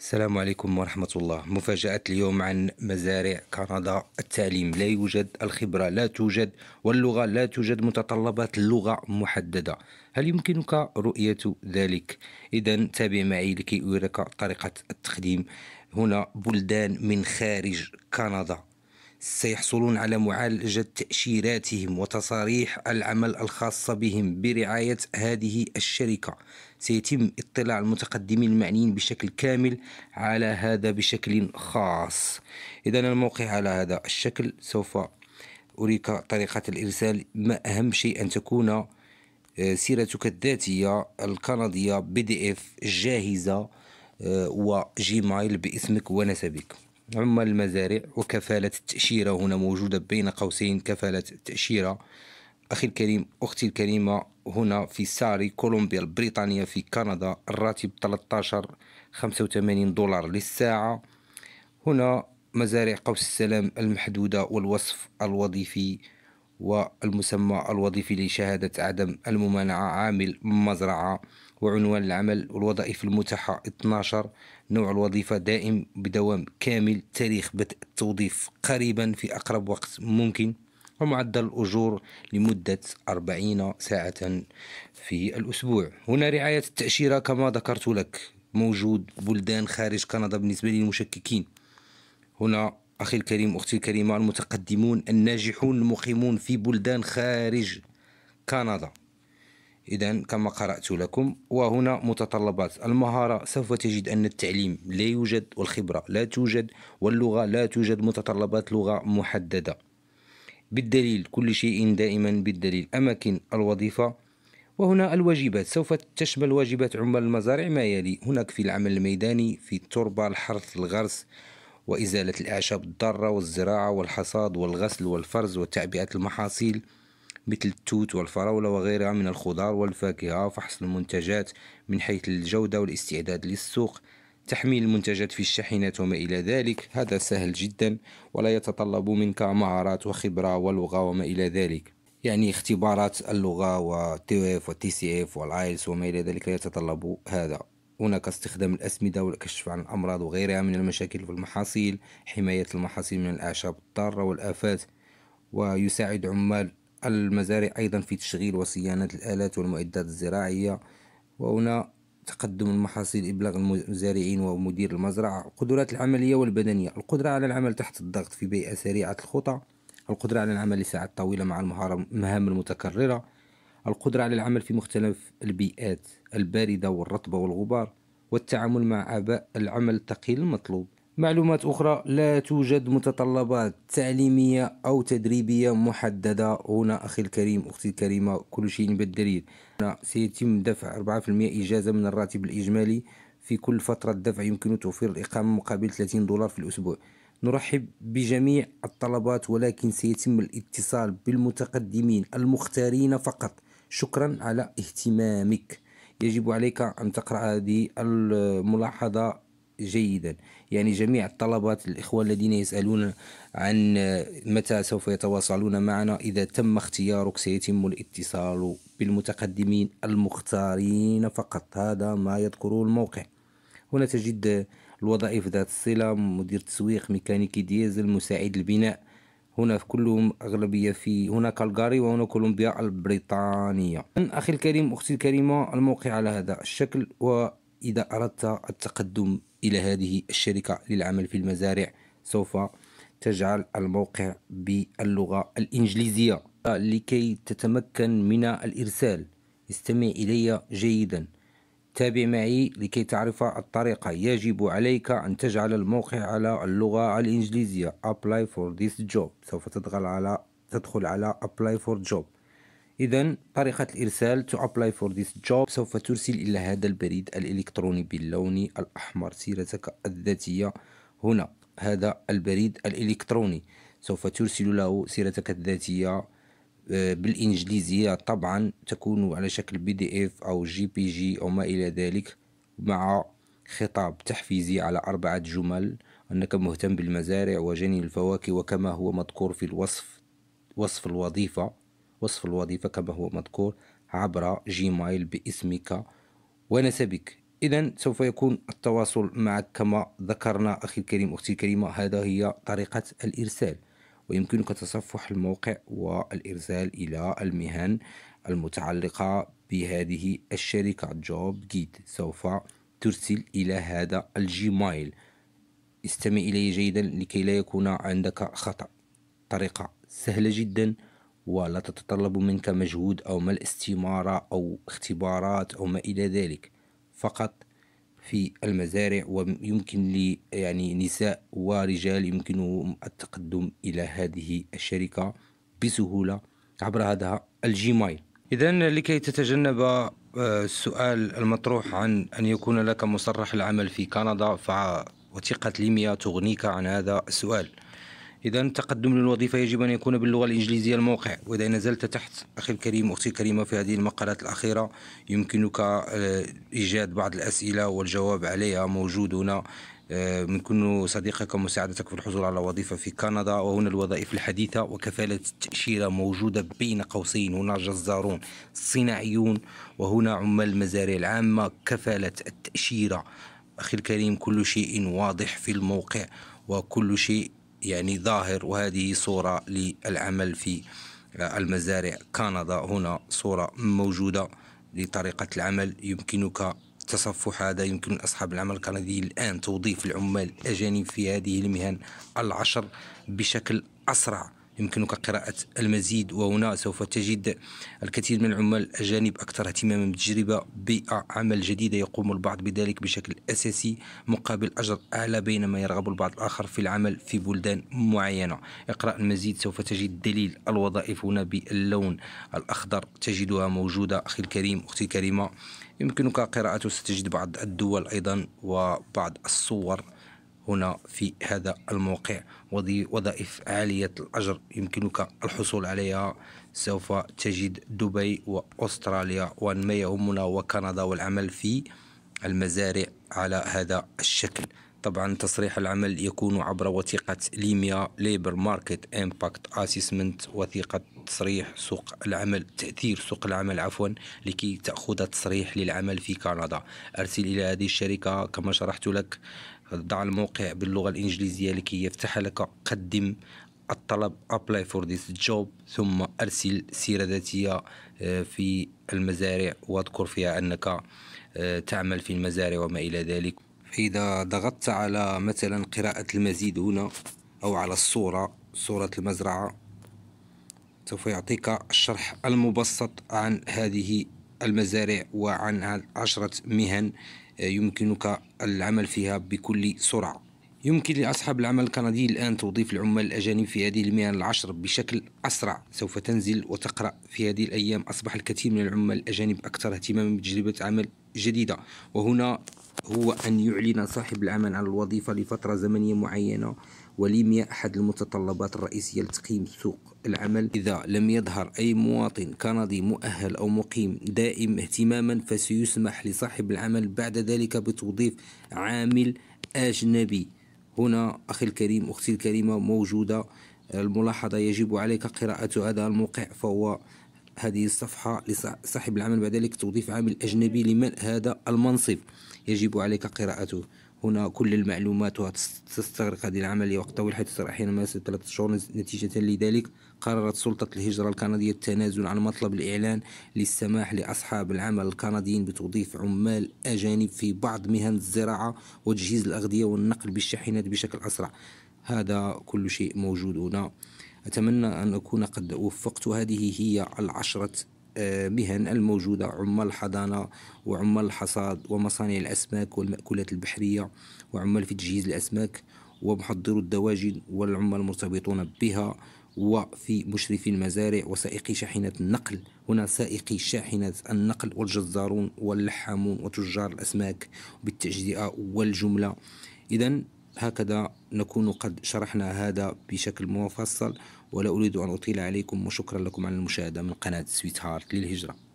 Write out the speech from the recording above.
السلام عليكم ورحمة الله مفاجأة اليوم عن مزارع كندا التعليم لا يوجد الخبرة لا توجد واللغة لا توجد متطلبات اللغة محددة هل يمكنك رؤية ذلك؟ إذا تابع معي لكي أريك طريقة التقديم هنا بلدان من خارج كندا سيحصلون على معالجة تأشيراتهم وتصاريح العمل الخاصة بهم برعاية هذه الشركة سيتم اطلاع المتقدمين المعنيين بشكل كامل على هذا بشكل خاص إذا الموقع على هذا الشكل سوف أريك طريقة الإرسال ما أهم شيء أن تكون آه، سيرتك الذاتية الكندية بي دي اف جاهزة آه، وجيميل باسمك ونسبك عمال المزارع وكفالة التأشيرة هنا موجودة بين قوسين كفالة التأشيرة أخي الكريم أختي الكريمة هنا في ساري كولومبيا البريطانية في كندا الراتب 13 85 دولار للساعة هنا مزارع قوس السلام المحدودة والوصف الوظيفي والمسمى الوظيفي لشهادة عدم الممانعة عامل مزرعة وعنوان العمل والوظائف المتاحة 12 نوع الوظيفة دائم بدوام كامل تاريخ بدء التوظيف قريبا في أقرب وقت ممكن ومعدل الأجور لمدة 40 ساعة في الأسبوع هنا رعاية التأشيرة كما ذكرت لك موجود بلدان خارج كندا بالنسبة للمشككين هنا أخي الكريم أختي الكريمة المتقدمون الناجحون المقيمون في بلدان خارج كندا إذا كما قرأت لكم وهنا متطلبات المهارة سوف تجد أن التعليم لا يوجد والخبرة لا توجد واللغة لا توجد متطلبات لغة محددة بالدليل كل شيء دائما بالدليل أماكن الوظيفة وهنا الواجبات سوف تشمل واجبات عمال المزارع ما يلي هناك في العمل الميداني في التربة الحرث الغرس وإزالة الأعشاب الضارة والزراعة والحصاد والغسل والفرز وتعبئة المحاصيل مثل التوت والفراولة وغيرها من الخضار والفاكهة وفحص المنتجات من حيث الجودة والاستعداد للسوق تحميل المنتجات في الشاحنات وما إلى ذلك هذا سهل جدا ولا يتطلب منك مهارات وخبرة ولغة وما إلى ذلك يعني اختبارات اللغة والتي اف والتي سي اف والايلس وما إلى ذلك لا يتطلب هذا هناك استخدام الأسمدة والكشف عن الأمراض وغيرها من المشاكل في المحاصيل حماية المحاصيل من الأعشاب الضارة والآفات ويساعد عمال المزارع أيضا في تشغيل وصيانة الآلات والمعدات الزراعية وهنا تقدم المحاصيل إبلاغ المزارعين ومدير المزرعة القدرات العملية والبدنية القدرة على العمل تحت الضغط في بيئة سريعة الخطى القدرة على العمل لساعات طويلة مع المهام المتكررة القدرة على العمل في مختلف البيئات الباردة والرطبة والغبار والتعامل مع أعباء العمل الثقيل المطلوب معلومات أخرى لا توجد متطلبات تعليمية أو تدريبية محددة هنا أخي الكريم أختي الكريمة كل شيء بالدليل هنا سيتم دفع 4% إجازة من الراتب الإجمالي في كل فترة دفع يمكن توفير الإقامة مقابل 30 دولار في الأسبوع نرحب بجميع الطلبات ولكن سيتم الاتصال بالمتقدمين المختارين فقط شكرا على اهتمامك يجب عليك أن تقرأ هذه الملاحظة جيدا يعني جميع الطلبات الإخوة الذين يسألون عن متى سوف يتواصلون معنا إذا تم اختيارك سيتم الاتصال بالمتقدمين المختارين فقط هذا ما يذكره الموقع هنا تجد الوظائف ذات الصلة مدير تسويق ميكانيكي ديزل مساعد البناء هنا في كلهم أغلبية في هنا كالغاري وهنا كولومبيا البريطانية أخي الكريم أختي الكريمة الموقع على هذا الشكل و إذا أردت التقدم إلى هذه الشركة للعمل في المزارع سوف تجعل الموقع باللغة الإنجليزية لكي تتمكن من الإرسال استمع إلي جيدا تابع معي لكي تعرف الطريقة يجب عليك أن تجعل الموقع على اللغة الإنجليزية apply for this job سوف تدخل على تدخل على apply for job إذا طريقة الإرسال to apply for this job سوف ترسل إلى هذا البريد الإلكتروني باللون الأحمر سيرتك الذاتية هنا هذا البريد الإلكتروني سوف ترسل له سيرتك الذاتية آه، بالإنجليزية طبعا تكون على شكل بي دي اف أو جي بي جي أو ما إلى ذلك مع خطاب تحفيزي على أربعة جمل أنك مهتم بالمزارع وجني الفواكه وكما هو مذكور في الوصف وصف الوظيفة وصف الوظيفة كما هو مذكور عبر جيميل باسمك ونسبك إذا سوف يكون التواصل معك كما ذكرنا أخي الكريم أختي الكريمة هذا هي طريقة الإرسال ويمكنك تصفح الموقع والإرسال إلى المهن المتعلقة بهذه الشركة جوب جيت سوف ترسل إلى هذا الجيميل استمع إليه جيدا لكي لا يكون عندك خطأ طريقة سهلة جدا ولا تتطلب منك مجهود أو ملء استمارة أو اختبارات أو ما إلى ذلك فقط في المزارع ويمكن لي يعني نساء ورجال يمكنهم التقدم إلى هذه الشركة بسهولة عبر هذا الجيمايل إذا لكي تتجنب آه، السؤال المطروح عن أن يكون لك مصرح العمل في كندا فوثيقة ليميا تغنيك عن هذا السؤال إذا التقدم للوظيفة يجب أن يكون باللغة الإنجليزية الموقع وإذا نزلت تحت أخي الكريم أختي الكريمة في هذه المقالات الأخيرة يمكنك آه، إيجاد بعض الأسئلة والجواب عليها موجود هنا آه، كل صديقك ومساعدتك في الحصول على وظيفة في كندا وهنا الوظائف الحديثة وكفالة التأشيرة موجودة بين قوسين هنا جزارون صناعيون وهنا عمال المزارع العامة كفالة التأشيرة أخي الكريم كل شيء واضح في الموقع وكل شيء يعني ظاهر وهذه صورة للعمل في آه، المزارع كندا هنا صورة موجودة لطريقة العمل يمكنك تصفح هذا يمكن أصحاب العمل الكندي الآن توظيف العمال الأجانب في هذه المهن العشر بشكل أسرع يمكنك قراءة المزيد وهنا سوف تجد الكثير من العمال الأجانب أكثر اهتماما بالتجربة بيئة عمل جديدة يقوم البعض بذلك بشكل أساسي مقابل أجر أعلى بينما يرغب البعض الآخر في العمل في بلدان معينة اقرأ المزيد سوف تجد دليل الوظائف هنا باللون الأخضر تجدها موجودة أخي الكريم أختي الكريمة يمكنك قراءته ستجد بعض الدول أيضا وبعض الصور هنا في هذا الموقع وظائف عالية الأجر يمكنك الحصول عليها سوف تجد دبي وأستراليا وما يهمنا وكندا والعمل في المزارع على هذا الشكل طبعا تصريح العمل يكون عبر وثيقة ليميا ليبر ماركت امباكت اسسمنت وثيقة تصريح سوق العمل تأثير سوق العمل عفوا لكي تأخذ تصريح للعمل في كندا أرسل إلى هذه الشركة كما شرحت لك ضع الموقع باللغة الإنجليزية لكي يفتح لك قدم الطلب apply for this job ثم أرسل سيرة ذاتية آه، في المزارع واذكر فيها أنك آه، تعمل في المزارع وما إلى ذلك فإذا ضغطت على مثلا قراءة المزيد هنا أو على الصورة صورة المزرعة سوف يعطيك الشرح المبسط عن هذه المزارع وعن عشرة مهن آه، يمكنك العمل فيها بكل سرعة يمكن لأصحاب العمل الكندي الآن توظيف العمال الأجانب في هذه المهن العشر بشكل أسرع سوف تنزل وتقرأ في هذه الأيام أصبح الكثير من العمال الأجانب أكثر اهتماما بتجربة عمل جديدة وهنا هو أن يعلن صاحب العمل عن الوظيفة لفترة زمنية معينة ولمياء أحد المتطلبات الرئيسية لتقييم سوق العمل إذا لم يظهر أي مواطن كندي مؤهل أو مقيم دائم اهتماما فسيسمح لصاحب العمل بعد ذلك بتوظيف عامل أجنبي هنا أخي الكريم أختي الكريمة موجودة الملاحظة يجب عليك قراءة هذا الموقع فهو هذه الصفحة لصاحب العمل بعد ذلك توظيف عامل أجنبي لمن هذا المنصب يجب عليك قراءته هنا كل المعلومات وتستغرق هذه العملية وقت طويل حيث ترى أحيانا ما يصل ثلاثة شهور نتيجة لذلك قررت سلطة الهجرة الكندية التنازل عن مطلب الإعلان للسماح لأصحاب العمل الكنديين بتوظيف عمال أجانب في بعض مهن الزراعة وتجهيز الأغذية والنقل بالشاحنات بشكل أسرع هذا كل شيء موجود هنا أتمنى أن أكون قد وفقت هذه هي العشرة آه، مهن الموجودة عمال الحضانة وعمال الحصاد ومصانع الأسماك والمأكولات البحرية وعمال في تجهيز الأسماك ومحضرو الدواجن والعمال المرتبطون بها وفي مشرفي المزارع وسائقي شاحنة النقل هنا سائقي شاحنة النقل والجزارون واللحامون وتجار الأسماك بالتجزئة والجملة إذا هكذا نكون قد شرحنا هذا بشكل مفصل ولا أريد أن أطيل عليكم وشكرا لكم على المشاهدة من قناة سويت هارت للهجرة